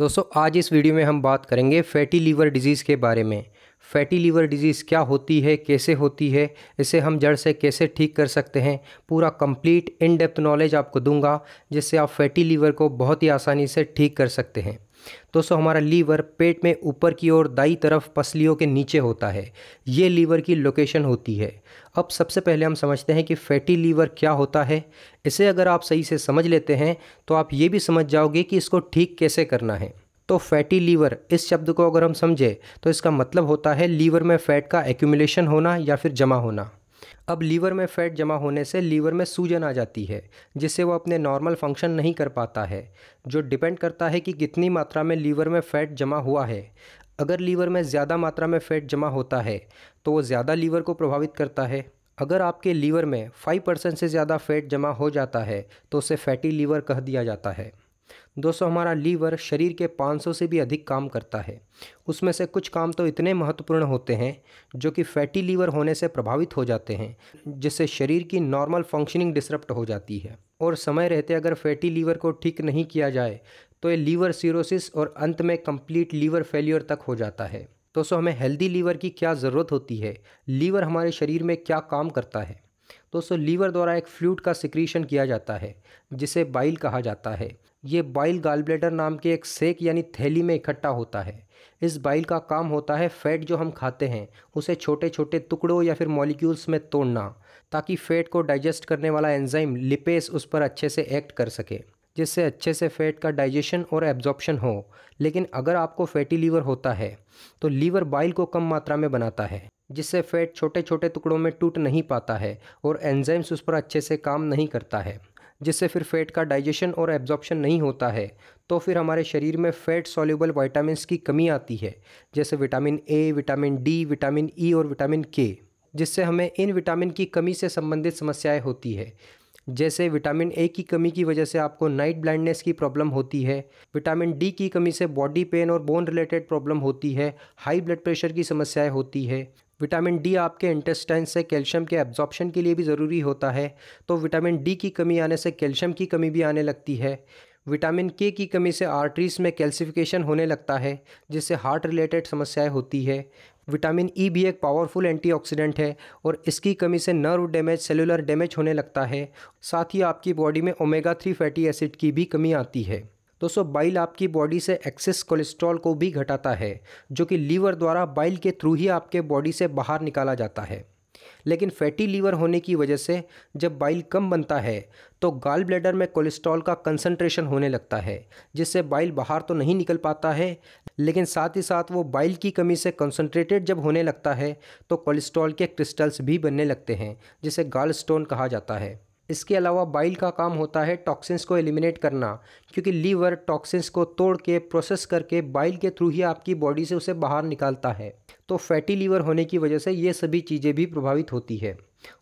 दोस्तों आज इस वीडियो में हम बात करेंगे फैटी लीवर डिजीज़ के बारे में फैटी लीवर डिजीज़ क्या होती है कैसे होती है इसे हम जड़ से कैसे ठीक कर सकते हैं पूरा कंप्लीट इन डेप्थ नॉलेज आपको दूंगा जिससे आप फैटी लीवर को बहुत ही आसानी से ठीक कर सकते हैं दोस्तों हमारा लीवर पेट में ऊपर की ओर दाई तरफ पसलियों के नीचे होता है ये लीवर की लोकेशन होती है अब सबसे पहले हम समझते हैं कि फैटी लीवर क्या होता है इसे अगर आप सही से समझ लेते हैं तो आप ये भी समझ जाओगे कि इसको ठीक कैसे करना है तो फैटी लीवर इस शब्द को अगर हम समझें तो इसका मतलब होता है लीवर में फैट का एक्यूमुलेशन होना या फिर जमा होना अब लीवर में फैट जमा होने से लीवर में सूजन आ जाती है जिससे वो अपने नॉर्मल फंक्शन नहीं कर पाता है जो डिपेंड करता है कि कितनी मात्रा में लीवर में फैट जमा हुआ है अगर लीवर में ज़्यादा मात्रा में फैट जमा होता है तो वो ज़्यादा लीवर को प्रभावित करता है अगर आपके लीवर में 5 परसेंट से ज़्यादा फैट जमा हो जाता है तो उसे फैटी लीवर कह दिया जाता है दोस्तों हमारा लीवर शरीर के 500 से भी अधिक काम करता है उसमें से कुछ काम तो इतने महत्वपूर्ण होते हैं जो कि फैटी लीवर होने से प्रभावित हो जाते हैं जिससे शरीर की नॉर्मल फंक्शनिंग डिसरप्ट हो जाती है और समय रहते अगर फैटी लीवर को ठीक नहीं किया जाए तो ये लीवर सीरोसिस और अंत में कंप्लीट लीवर फेल्योर तक हो जाता है दोस्तों हमें हेल्दी लीवर की क्या ज़रूरत होती है लीवर हमारे शरीर में क्या काम करता है दोस्तों लीवर द्वारा एक फ्लूड का सिक्रीशन किया जाता है जिसे बाइल कहा जाता है ये बाइल गालब्लेडर नाम के एक सेक यानी थैली में इकट्ठा होता है इस बाइल का काम होता है फैट जो हम खाते हैं उसे छोटे छोटे टुकड़ों या फिर मॉलिक्यूल्स में तोड़ना ताकि फैट को डाइजेस्ट करने वाला एंजाइम लिपेस उस पर अच्छे से एक्ट कर सके जिससे अच्छे से फैट का डाइजेशन और एब्जॉर्प्शन हो लेकिन अगर आपको फैटी लीवर होता है तो लीवर बाइल को कम मात्रा में बनाता है जिससे फैट छोटे छोटे टुकड़ों में टूट नहीं पाता है और एंजाइम्स उस पर अच्छे से काम नहीं करता है जिससे फिर फैट का डाइजेशन और एब्जॉर्प्शन नहीं होता है तो फिर हमारे शरीर में फैट सॉल्यूबल वाइटामिन की कमी आती है जैसे vitamin A vitamin D vitamin E e और विटामिन के जिससे हमें इन विटामिन की कमी से संबंधित समस्याएं होती है जैसे विटामिन ए की कमी की वजह से आपको नाइट ब्लाइंडनेस की प्रॉब्लम होती है विटामिन डी की कमी से बॉडी पेन और बोन रिलेटेड प्रॉब्लम होती है हाई ब्लड प्रेशर की समस्याएं होती है विटामिन डी आपके इंटेस्टाइन से कैल्शियम के एब्जॉर्प्शन के लिए भी ज़रूरी होता है तो विटामिन डी की कमी आने से कैल्शियम की कमी भी आने लगती है विटामिन के की कमी से आर्टरीज़ में कैल्सिफिकेशन होने लगता है जिससे हार्ट रिलेटेड समस्याएं होती है विटामिन ई e भी एक पावरफुल एंटीऑक्सीडेंट है और इसकी कमी से नर्व डैमेज सेलुलर डैमेज होने लगता है साथ ही आपकी बॉडी में ओमेगा थ्री फैटी एसिड की भी कमी आती है दोस्तों बाइल आपकी बॉडी से एक्सेस कोलेस्ट्रॉल को भी घटाता है जो कि लीवर द्वारा बाइल के थ्रू ही आपके बॉडी से बाहर निकाला जाता है लेकिन फैटी लीवर होने की वजह से जब बाइल कम बनता है तो गाल ब्लैडर में कोलेस्ट्रॉल का कंसंट्रेशन होने लगता है जिससे बाइल बाहर तो नहीं निकल पाता है लेकिन साथ ही साथ वो बाइल की कमी से कंसंट्रेटेड जब होने लगता है तो कोलेस्ट्रॉल के क्रिस्टल्स भी बनने लगते हैं जिसे गाल स्टोन कहा जाता है इसके अलावा बाइल का काम होता है टॉक्सिन्स को एलिमिनेट करना क्योंकि लीवर टॉक्सिन्स को तोड़ के प्रोसेस करके बाइल के थ्रू ही आपकी बॉडी से उसे बाहर निकालता है तो फैटी लीवर होने की वजह से ये सभी चीज़ें भी प्रभावित होती है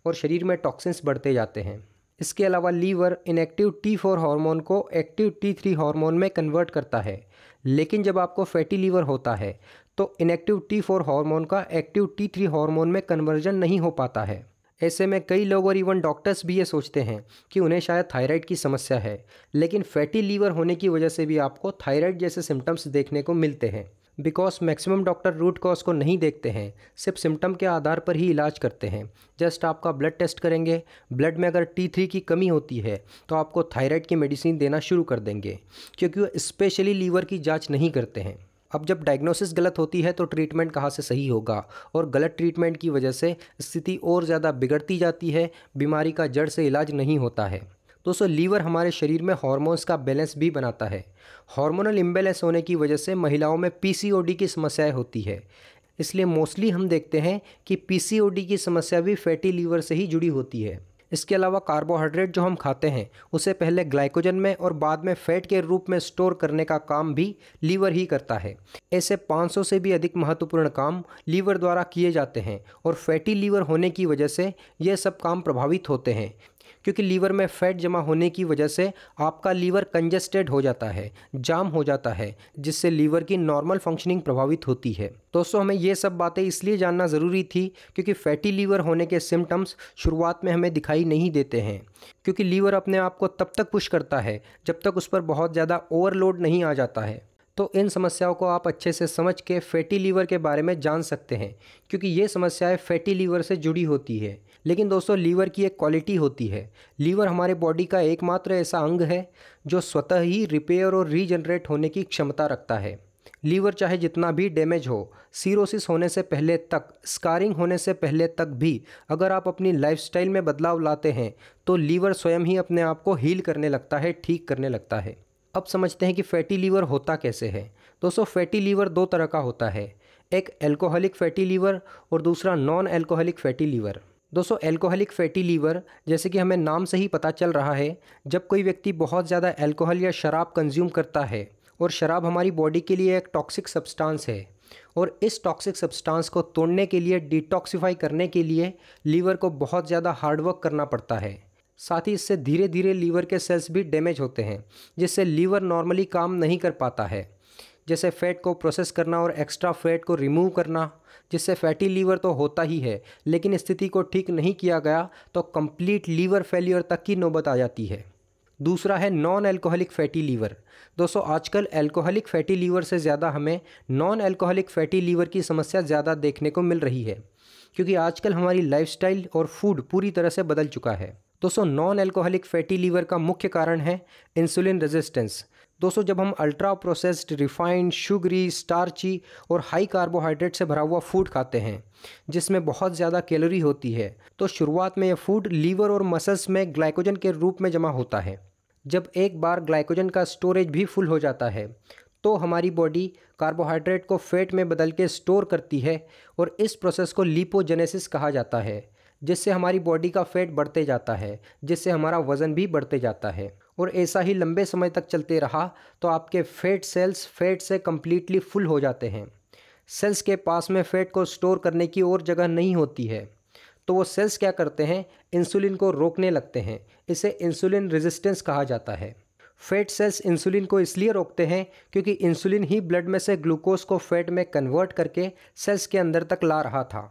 और शरीर में टॉक्सिन्स बढ़ते जाते हैं इसके अलावा liver inactive T four hormone को एक्टिव टी थ्री हारमोन में कन्वर्ट करता है लेकिन जब आपको फैटी लीवर होता है तो इनएक्टिव टी फोर हारमोन का एक्टिव टी थ्री हारमोन में कन्वर्जन नहीं हो पाता है ऐसे में कई लोग और इवन डॉक्टर्स भी ये सोचते हैं कि उन्हें शायद थायराइड की समस्या है लेकिन फैटी लीवर होने की वजह से भी आपको थायराइड जैसे सिम्टम्स देखने को मिलते हैं because maximum doctor root cause को नहीं देखते हैं सिर्फ सिम्टम के आधार पर ही इलाज करते हैं जस्ट आपका ब्लड टेस्ट करेंगे ब्लड में अगर टी थ्री की कमी होती है तो आपको थायराइड की मेडिसिन देना शुरू कर देंगे क्योंकि वो स्पेशली लीवर की जाँच नहीं करते हैं अब जब डायग्नोसिस गलत होती है तो ट्रीटमेंट कहाँ से सही होगा और गलत ट्रीटमेंट की वजह से स्थिति और ज़्यादा बिगड़ती जाती है बीमारी का जड़ से इलाज नहीं होता है दोस्तों लीवर हमारे शरीर में हार्मोन्स का बैलेंस भी बनाता है हार्मोनल इम्बेलेंस होने की वजह से महिलाओं में पीसीओडी की समस्याएं होती है इसलिए मोस्टली हम देखते हैं कि पीसीओडी की समस्या भी फैटी लीवर से ही जुड़ी होती है इसके अलावा कार्बोहाइड्रेट जो हम खाते हैं उसे पहले ग्लाइकोजन में और बाद में फैट के रूप में स्टोर करने का काम भी लीवर ही करता है ऐसे 500 से भी अधिक महत्वपूर्ण काम लीवर द्वारा किए जाते हैं और फैटी लीवर होने की वजह से यह सब काम प्रभावित होते हैं क्योंकि लीवर में फैट जमा होने की वजह से आपका लीवर कंजेस्टेड हो जाता है जाम हो जाता है जिससे लीवर की नॉर्मल फंक्शनिंग प्रभावित होती है दोस्तों हमें ये सब बातें इसलिए जानना ज़रूरी थी क्योंकि फैटी लीवर होने के सिम्टम्स शुरुआत में हमें दिखाई नहीं देते हैं क्योंकि लीवर अपने आप को तब तक पुश करता है जब तक उस पर बहुत ज़्यादा ओवरलोड नहीं आ जाता है तो इन समस्याओं को आप अच्छे से समझ के फैटी लीवर के बारे में जान सकते हैं क्योंकि ये समस्याएं फैटी लीवर से जुड़ी होती है लेकिन दोस्तों लीवर की एक क्वालिटी होती है लीवर हमारे बॉडी का एकमात्र ऐसा अंग है जो स्वतः ही रिपेयर और रीजनरेट होने की क्षमता रखता है लीवर चाहे जितना भी डैमेज हो सीरोसिस होने से पहले तक स्कारिंग होने से पहले तक भी अगर आप अपनी लाइफस्टाइल में बदलाव लाते हैं तो लीवर स्वयं ही अपने आप को हील करने लगता है ठीक करने लगता है अब समझते हैं कि फैटी लीवर होता कैसे है दोस्तों फैटी लीवर दो तरह का होता है एक एल्कोहलिक फैटी लीवर और दूसरा नॉन एल्कोहलिक फैटी लीवर दोस्तों एल्कोहलिक फैटी लीवर जैसे कि हमें नाम से ही पता चल रहा है जब कोई व्यक्ति बहुत ज़्यादा एल्कोहल या शराब कंज्यूम करता है और शराब हमारी बॉडी के लिए एक टॉक्सिक सब्सटेंस है और इस टॉक्सिक सब्सटेंस को तोड़ने के लिए डिटॉक्सीफाई करने के लिए लीवर को बहुत ज़्यादा हार्डवर्क करना पड़ता है साथ ही इससे धीरे धीरे लीवर के सेल्स भी डैमेज होते हैं जिससे लीवर नॉर्मली काम नहीं कर पाता है जैसे फैट को प्रोसेस करना और एक्स्ट्रा फैट को रिमूव करना जिससे फैटी लीवर तो होता ही है लेकिन स्थिति को ठीक नहीं किया गया तो कंप्लीट लीवर फेलियर तक की नौबत आ जाती है दूसरा है नॉन एल्कोहलिक फैटी लीवर दोस्तों आजकल एल्कोहलिक फैटी लीवर से ज़्यादा हमें नॉन एल्कोहलिक फैटी लीवर की समस्या ज़्यादा देखने को मिल रही है क्योंकि आजकल हमारी लाइफस्टाइल और फूड पूरी तरह से बदल चुका है दोस्तों नॉन एल्कोहलिक फैटी लीवर का मुख्य कारण है इंसुलिन रेजिस्टेंस दोस्तों जब हम ultra processed refined sugary starchy और हाई कार्बोहाइड्रेट से भरा हुआ फूड खाते हैं जिसमें बहुत ज़्यादा कैलोरी होती है तो शुरुआत में यह फूड लीवर और मसल्स में ग्लाइकोजन के रूप में जमा होता है जब एक बार ग्लाइकोजन का स्टोरेज भी फुल हो जाता है तो हमारी बॉडी कार्बोहाइड्रेट को फैट में बदल के स्टोर करती है और इस प्रोसेस को लिपोजेनेसिस कहा जाता है जिससे हमारी बॉडी का फैट बढ़ते जाता है जिससे हमारा वज़न भी बढ़ते जाता है और ऐसा ही लंबे समय तक चलते रहा तो आपके फैट सेल्स फैट से कम्प्लीटली फुल हो जाते हैं सेल्स के पास में फैट को स्टोर करने की और जगह नहीं होती है तो वो सेल्स क्या करते हैं इंसुलिन को रोकने लगते हैं इसे इंसुलिन रेजिस्टेंस कहा जाता है फैट सेल्स इंसुलिन को इसलिए रोकते हैं क्योंकि इंसुलिन ही ब्लड में से ग्लूकोज को फैट में कन्वर्ट करके सेल्स के अंदर तक ला रहा था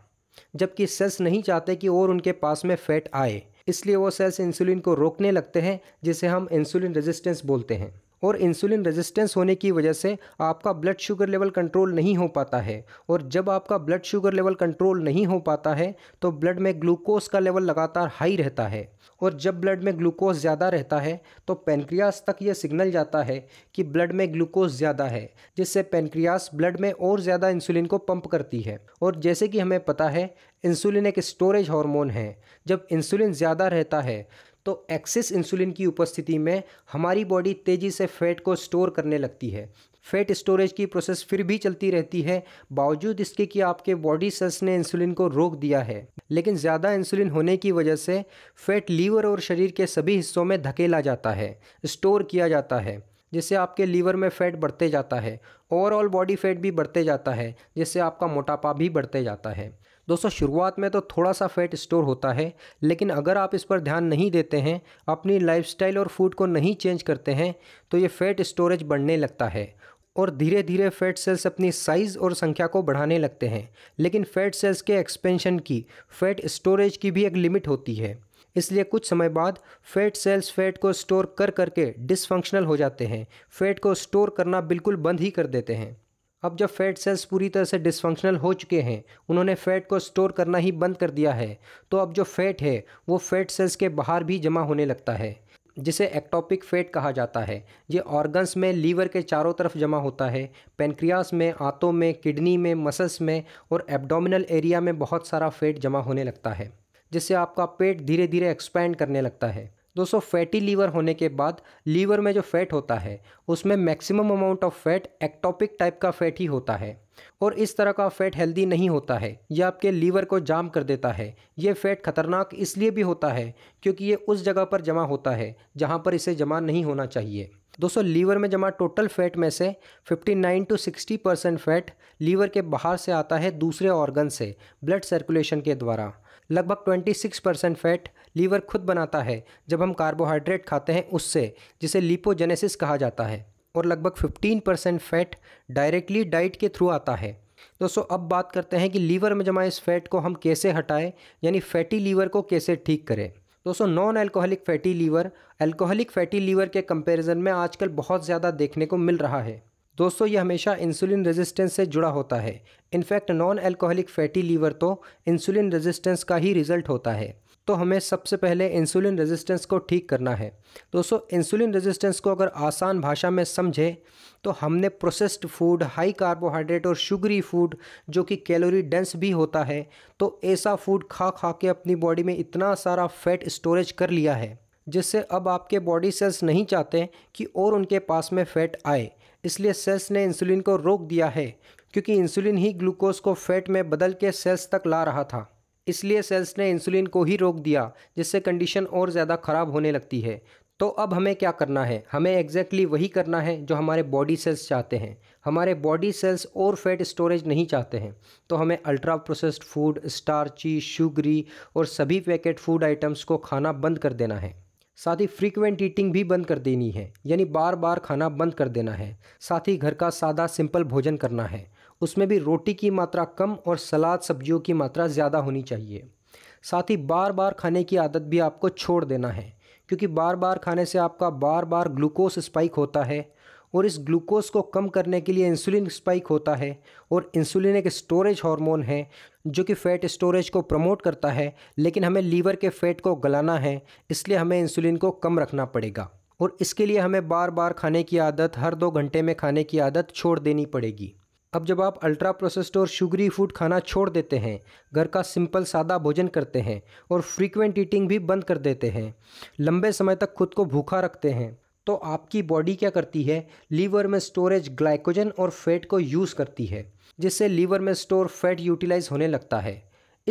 जबकि सेल्स नहीं चाहते कि और उनके पास में फैट आए इसलिए वो सेल्स इंसुलिन को रोकने लगते हैं जिसे हम इंसुलिन रेजिस्टेंस बोलते हैं और इंसुलिन रेजिस्टेंस होने की वजह से आपका ब्लड शुगर लेवल कंट्रोल नहीं हो पाता है और जब आपका ब्लड शुगर लेवल कंट्रोल नहीं हो पाता है तो ब्लड में ग्लूकोज का लेवल लगातार हाई रहता है और जब ब्लड में ग्लूकोज ज़्यादा रहता है तो पेनक्रियास तक यह सिग्नल जाता है कि ब्लड में ग्लूकोज ज़्यादा है जिससे पेनक्रियास ब्लड में और ज़्यादा इंसुलिन को पंप करती है और जैसे कि हमें पता है इंसुलिन एक स्टोरेज हार्मोन है जब इंसुलिन ज़्यादा रहता है तो एक्सिस इंसुलिन की उपस्थिति में हमारी बॉडी तेज़ी से फैट को स्टोर करने लगती है फैट स्टोरेज की प्रोसेस फिर भी चलती रहती है बावजूद इसके कि आपके बॉडी सेल्स ने इंसुलिन को रोक दिया है लेकिन ज़्यादा इंसुलिन होने की वजह से फैट लीवर और शरीर के सभी हिस्सों में धकेला जाता है स्टोर किया जाता है जिससे आपके लीवर में फैट बढ़ते जाता है ओवरऑल बॉडी फैट भी बढ़ते जाता है जिससे आपका मोटापा भी बढ़ते जाता है दोस्तों शुरुआत में तो थोड़ा सा फैट स्टोर होता है लेकिन अगर आप इस पर ध्यान नहीं देते हैं अपनी लाइफस्टाइल और फूड को नहीं चेंज करते हैं तो ये फैट स्टोरेज बढ़ने लगता है और धीरे धीरे फैट सेल्स अपनी साइज़ और संख्या को बढ़ाने लगते हैं लेकिन फैट सेल्स के एक्सपेंशन की फैट स्टोरेज की भी एक लिमिट होती है इसलिए कुछ समय बाद फैट सेल्स फैट को स्टोर कर करके डिसफंक्शनल हो जाते हैं फैट को स्टोर करना बिल्कुल बंद ही कर देते हैं अब जब फैट सेल्स पूरी तरह से डिसफंक्शनल हो चुके हैं उन्होंने फैट को स्टोर करना ही बंद कर दिया है तो अब जो फैट है वो फैट सेल्स के बाहर भी जमा होने लगता है जिसे एक्टोपिक फैट कहा जाता है ये ऑर्गन्स में लीवर के चारों तरफ जमा होता है पेनक्रियास में आंतों में किडनी में मसल्स में और एब्डोमिनल एरिया में बहुत सारा फैट जमा होने लगता है जिससे आपका पेट धीरे धीरे एक्सपैंड करने लगता है दोस्तों फैटी लीवर होने के बाद लीवर में जो फैट होता है उसमें maximum amount of fat ectopic type का फैट ही होता है और इस तरह का फैट हेल्दी नहीं होता है यह आपके लीवर को जाम कर देता है ये फैट खतरनाक इसलिए भी होता है क्योंकि ये उस जगह पर जमा होता है जहाँ पर इसे जमा नहीं होना चाहिए दोस्तों लीवर में जमा टोटल फैट में से 59 टू 60 परसेंट फैट लीवर के बाहर से आता है दूसरे ऑर्गन से ब्लड सर्कुलेशन के द्वारा लगभग 26 परसेंट फैट लीवर खुद बनाता है जब हम कार्बोहाइड्रेट खाते हैं उससे जिसे लिपोजेनेसिस कहा जाता है और लगभग 15 परसेंट फैट डायरेक्टली डाइट के थ्रू आता है दोस्तों अब बात करते हैं कि लीवर में जमा इस फैट को हम कैसे हटाएं यानी फैटी लीवर को कैसे ठीक करें दोस्तों non alcoholic fatty liver alcoholic fatty liver के कंपैरिजन में आजकल बहुत ज़्यादा देखने को मिल रहा है दोस्तों ये हमेशा इंसुलिन रेजिस्टेंस से जुड़ा होता है in fact non alcoholic fatty liver तो इंसुलिन रेजिस्टेंस का ही रिजल्ट होता है तो हमें सबसे पहले इंसुलिन रेजिस्टेंस को ठीक करना है दोस्तों इंसुलिन रेजिस्टेंस को अगर आसान भाषा में समझें तो हमने प्रोसेस्ड फूड हाई कार्बोहाइड्रेट और शुगरी फूड जो कि कैलोरी डेंस भी होता है तो ऐसा फूड खा खा के अपनी बॉडी में इतना सारा फैट स्टोरेज कर लिया है जिससे अब आपके बॉडी सेल्स नहीं चाहते कि और उनके पास में फैट आए इसलिए सेल्स ने इंसुलिन को रोक दिया है क्योंकि इंसुलिन ही ग्लूकोज को फैट में बदल के सेल्स तक ला रहा था इसलिए सेल्स ने इंसुलिन को ही रोक दिया जिससे कंडीशन और ज़्यादा ख़राब होने लगती है तो अब हमें क्या करना है हमें एग्जैक्टली exactly वही करना है जो हमारे बॉडी सेल्स चाहते हैं हमारे बॉडी सेल्स और फैट स्टोरेज नहीं चाहते हैं तो हमें ultra processed food starchy sugary और सभी पैकेट फूड आइटम्स को खाना बंद कर देना है साथ ही फ्रीक्वेंट ईटिंग भी बंद कर देनी है यानी बार बार खाना बंद कर देना है साथ ही घर का सादा सिंपल भोजन करना है उसमें भी रोटी की मात्रा कम और सलाद सब्जियों की मात्रा ज़्यादा होनी चाहिए साथ ही बार बार खाने की आदत भी आपको छोड़ देना है क्योंकि बार बार खाने से आपका बार बार ग्लूकोज स्पाइक होता है और इस ग्लूकोज को कम करने के लिए इंसुलिन स्पाइक होता है और इंसुलिन एक स्टोरेज हार्मोन है जो कि फ़ैट स्टोरेज को प्रमोट करता है लेकिन हमें लीवर के फैट को गलाना है इसलिए हमें इंसुलिन को कम रखना पड़ेगा और इसके लिए हमें बार बार खाने की आदत हर दो घंटे में खाने की आदत छोड़ देनी पड़ेगी अब जब आप अल्ट्रा प्रोसेस्ड और शुगरी फूड खाना छोड़ देते हैं घर का सिंपल सादा भोजन करते हैं और फ्रीक्वेंट ईटिंग भी बंद कर देते हैं लंबे समय तक खुद को भूखा रखते हैं तो आपकी बॉडी क्या करती है लीवर में स्टोरेज ग्लाइकोजन और फैट को यूज़ करती है जिससे लीवर में स्टोर फैट यूटिलाइज होने लगता है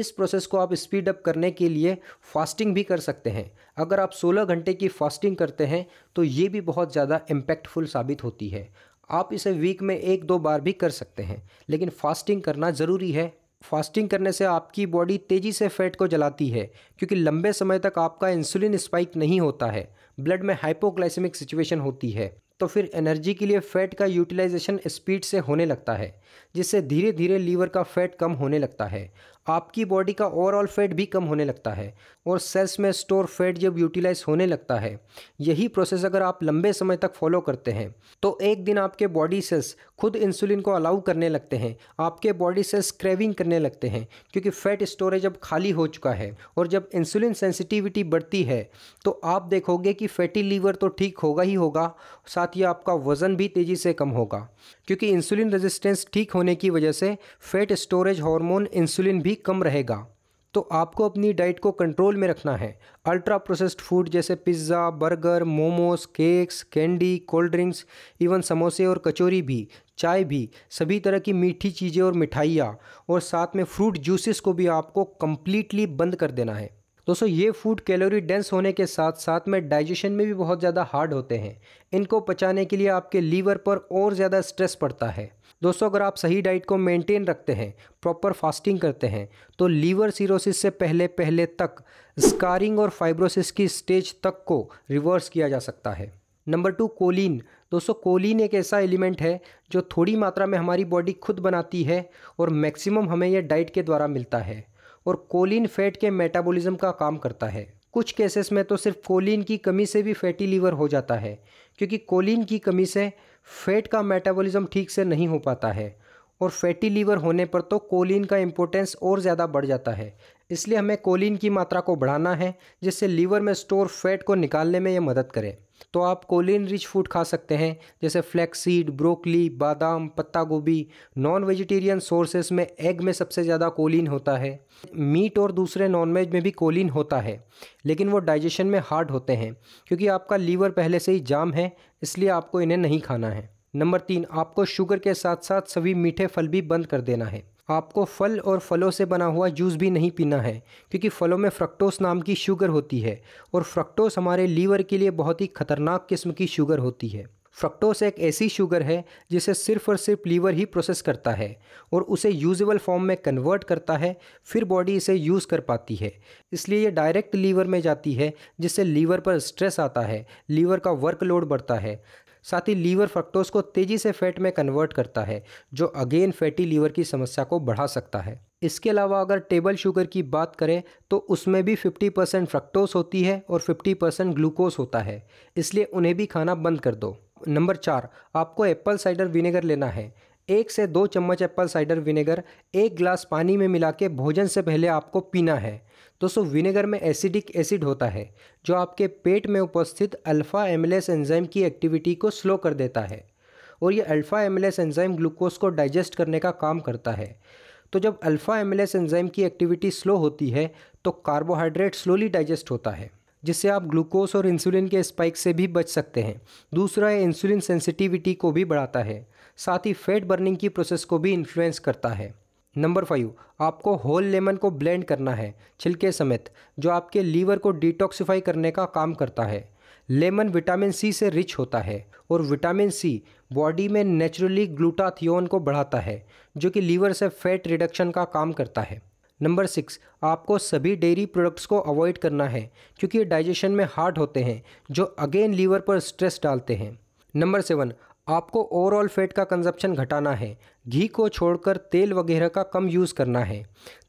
इस प्रोसेस को आप स्पीड अप करने के लिए फास्टिंग भी कर सकते हैं अगर आप 16 घंटे की फास्टिंग करते हैं तो ये भी बहुत ज़्यादा इम्पैक्टफुल साबित होती है आप इसे वीक में एक दो बार भी कर सकते हैं लेकिन फास्टिंग करना ज़रूरी है फास्टिंग करने से आपकी बॉडी तेज़ी से फैट को जलाती है क्योंकि लंबे समय तक आपका इंसुलिन स्पाइक नहीं होता है ब्लड में हाइपोग्लाइसेमिक सिचुएशन होती है तो फिर एनर्जी के लिए फैट का यूटिलाइजेशन स्पीड से होने लगता है जिससे धीरे धीरे लीवर का फैट कम होने लगता है आपकी बॉडी का ओवरऑल फैट भी कम होने लगता है और सेल्स में स्टोर फैट जब यूटिलाइज होने लगता है यही प्रोसेस अगर आप लंबे समय तक फॉलो करते हैं तो एक दिन आपके बॉडी सेल्स खुद इंसुलिन को अलाउ करने लगते हैं आपके बॉडी सेल्स क्रेविंग करने लगते हैं क्योंकि फैट स्टोरेज अब खाली हो चुका है और जब इंसुलिन सेंसिटिविटी बढ़ती है तो आप देखोगे कि फैटी लीवर तो ठीक होगा ही होगा साथ ही आपका वज़न भी तेज़ी से कम होगा क्योंकि इंसुलिन रेजिस्टेंस ठीक होने की वजह से फैट स्टोरेज हार्मोन इंसुलिन भी भी कम रहेगा तो आपको अपनी डाइट को कंट्रोल में रखना है अल्ट्रा प्रोसेस्ड फूड जैसे pizza burger momos cakes candy cold drinks even समोसे और कचौरी भी चाय भी सभी तरह की मीठी चीज़ें और मिठाइयाँ और साथ में फ्रूट जूसेस को भी आपको कम्प्लीटली बंद कर देना है दोस्तों ये फूड कैलोरी डेंस होने के साथ साथ में डाइजेशन में भी बहुत ज़्यादा हार्ड होते हैं इनको पचाने के लिए आपके लीवर पर और ज़्यादा स्ट्रेस पड़ता है दोस्तों अगर आप सही डाइट को मेंटेन रखते हैं प्रॉपर फास्टिंग करते हैं तो लीवर सीरोसिस से पहले पहले तक स्कारिंग और फाइब्रोसिस की स्टेज तक को रिवर्स किया जा सकता है नंबर टू कोलिन दोस्तों कोलिन एक ऐसा एलिमेंट है जो थोड़ी मात्रा में हमारी बॉडी खुद बनाती है और मैक्सिमम हमें यह डाइट के द्वारा मिलता है और कोलिन फैट के मेटाबॉलिज्म का काम करता है कुछ केसेस में तो सिर्फ कोलिन की कमी से भी फैटी लीवर हो जाता है क्योंकि कोलिन की कमी से फैट का मेटाबॉलिज्म ठीक से नहीं हो पाता है और फैटी लीवर होने पर तो कोलिन का इम्पोर्टेंस और ज़्यादा बढ़ जाता है इसलिए हमें कोलिन की मात्रा को बढ़ाना है जिससे लीवर में स्टोर फैट को निकालने में यह मदद करे तो आप कोलिन रिच फूड खा सकते हैं जैसे फ्लैक्सीड ब्रोकली बादाम पत्ता गोभी नॉन वेजिटेरियन सोर्सेस में एग में सबसे ज़्यादा कोलिन होता है मीट और दूसरे नॉनवेज में भी कोलिन होता है लेकिन वो डाइजेशन में हार्ड होते हैं क्योंकि आपका लीवर पहले से ही जाम है इसलिए आपको इन्हें नहीं खाना है नंबर तीन आपको शुगर के साथ साथ सभी मीठे फल भी बंद कर देना है आपको फल और फलों से बना हुआ जूस भी नहीं पीना है क्योंकि फलों में फ्रक्टोस नाम की शुगर होती है और फ्रक्टोस हमारे लीवर के लिए बहुत ही खतरनाक किस्म की शुगर होती है फ्रक्टोस एक ऐसी शुगर है जिसे सिर्फ और सिर्फ लीवर ही प्रोसेस करता है और उसे यूजेबल फॉर्म में कन्वर्ट करता है फिर बॉडी इसे यूज़ कर पाती है इसलिए ये डायरेक्ट लीवर में जाती है जिससे लीवर पर स्ट्रेस आता है लीवर का वर्कलोड बढ़ता है साथ ही लीवर फ्रक्टोज को तेजी से फैट में कन्वर्ट करता है जो अगेन फैटी लीवर की समस्या को बढ़ा सकता है इसके अलावा अगर टेबल शुगर की बात करें तो उसमें भी 50 परसेंट फ्रक्टोज होती है और 50 परसेंट ग्लूकोज होता है इसलिए उन्हें भी खाना बंद कर दो नंबर चार आपको एप्पल साइडर विनेगर लेना है एक से दो चम्मच एप्पल साइडर विनेगर एक ग्लास पानी में मिला के भोजन से पहले आपको पीना है दोस्तों विनेगर में एसिडिक एसिड होता है जो आपके पेट में उपस्थित अल्फ़ा एमलेस एंजाइम की एक्टिविटी को स्लो कर देता है और ये अल्फ़ा एमलेस एंजाइम ग्लूकोज को डाइजेस्ट करने का काम करता है तो जब अल्फ़ा एमलेस एंजाइम की एक्टिविटी स्लो होती है तो कार्बोहाइड्रेट स्लोली डाइजेस्ट होता है जिससे आप ग्लूकोज और इंसुलिन के स्पाइक से भी बच सकते हैं दूसरा है इंसुलिन सेंसिटिविटी को भी बढ़ाता है साथ ही फैट बर्निंग की प्रोसेस को भी इन्फ्लुएंस करता है नंबर फाइव आपको होल लेमन को ब्लेंड करना है छिलके समेत जो आपके लीवर को डिटॉक्सिफाई करने का काम करता है लेमन विटामिन सी से रिच होता है और विटामिन सी बॉडी में नेचुरली ग्लूटाथियोन को बढ़ाता है जो कि लीवर से फैट रिडक्शन का काम करता है नंबर सिक्स आपको सभी डेयरी प्रोडक्ट्स को अवॉइड करना है क्योंकि ये डाइजेशन में हार्ड होते हैं जो अगेन लीवर पर स्ट्रेस डालते हैं नंबर सेवन आपको ओवरऑल फैट का कंजप्शन घटाना है घी को छोड़कर तेल वगैरह का कम यूज़ करना है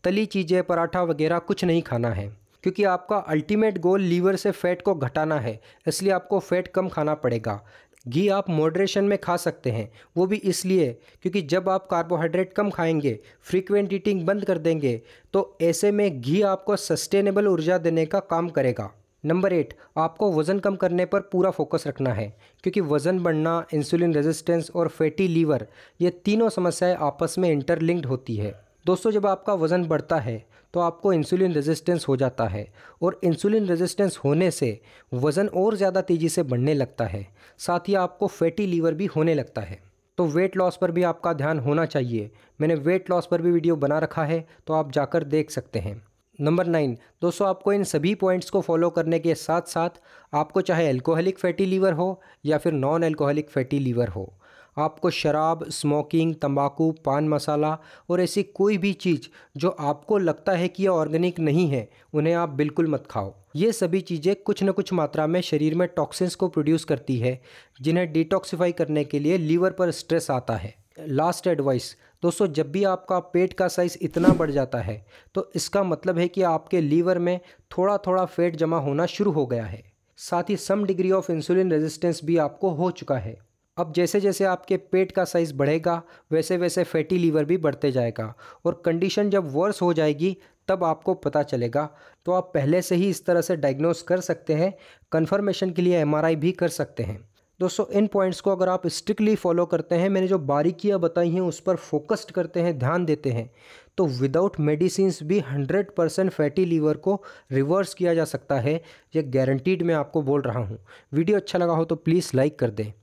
तली चीज़ें पराठा वगैरह कुछ नहीं खाना है क्योंकि आपका अल्टीमेट गोल लीवर से फैट को घटाना है इसलिए आपको फैट कम खाना पड़ेगा घी आप मॉडरेशन में खा सकते हैं वो भी इसलिए क्योंकि जब आप कार्बोहाइड्रेट कम खाएंगे फ्रीक्वेंट ईटिंग बंद कर देंगे तो ऐसे में घी आपको सस्टेनेबल ऊर्जा देने का काम करेगा नंबर एट आपको वज़न कम करने पर पूरा फोकस रखना है क्योंकि वज़न बढ़ना इंसुलिन रेजिस्टेंस और फैटी लीवर ये तीनों समस्याएं आपस में इंटरलिंक्ड होती है दोस्तों जब आपका वज़न बढ़ता है तो आपको इंसुलिन रेजिस्टेंस हो जाता है और इंसुलिन रेजिस्टेंस होने से वज़न और ज़्यादा तेज़ी से बढ़ने लगता है साथ ही आपको फैटी लीवर भी होने लगता है तो वेट लॉस पर भी आपका ध्यान होना चाहिए मैंने वेट लॉस पर भी वीडियो बना रखा है तो आप जाकर देख सकते हैं नंबर नाइन दोस्तों आपको इन सभी पॉइंट्स को फॉलो करने के साथ साथ आपको चाहे अल्कोहलिक फैटी लीवर हो या फिर नॉन एल्कोहलिक फैटी लीवर हो आपको शराब स्मोकिंग तंबाकू पान मसाला और ऐसी कोई भी चीज़ जो आपको लगता है कि यह ऑर्गेनिक नहीं है उन्हें आप बिल्कुल मत खाओ ये सभी चीज़ें कुछ न कुछ मात्रा में शरीर में टॉक्सिन्स को प्रोड्यूस करती है जिन्हें डिटॉक्सीफाई करने के लिए लीवर पर स्ट्रेस आता है लास्ट एडवाइस दोस्तों जब भी आपका पेट का साइज़ इतना बढ़ जाता है तो इसका मतलब है कि आपके लीवर में थोड़ा थोड़ा फेट जमा होना शुरू हो गया है साथ ही some degree of insulin resistance भी आपको हो चुका है अब जैसे जैसे आपके पेट का साइज़ बढ़ेगा वैसे वैसे फैटी लीवर भी बढ़ते जाएगा और कंडीशन जब वर्स हो जाएगी तब आपको पता चलेगा तो आप पहले से ही इस तरह से डायग्नोस कर सकते हैं कन्फर्मेशन के लिए एमआरआई भी कर सकते हैं दोस्तों इन पॉइंट्स को अगर आप स्ट्रिक्टली फॉलो करते हैं मैंने जो बारीकियाँ बताई हैं उस पर फोकस्ड करते हैं ध्यान देते हैं तो विदाउट मेडिसिन भी 100 परसेंट फैटी लीवर को रिवर्स किया जा सकता है ये गारंटीड मैं आपको बोल रहा हूँ वीडियो अच्छा लगा हो तो प्लीज़ लाइक कर दें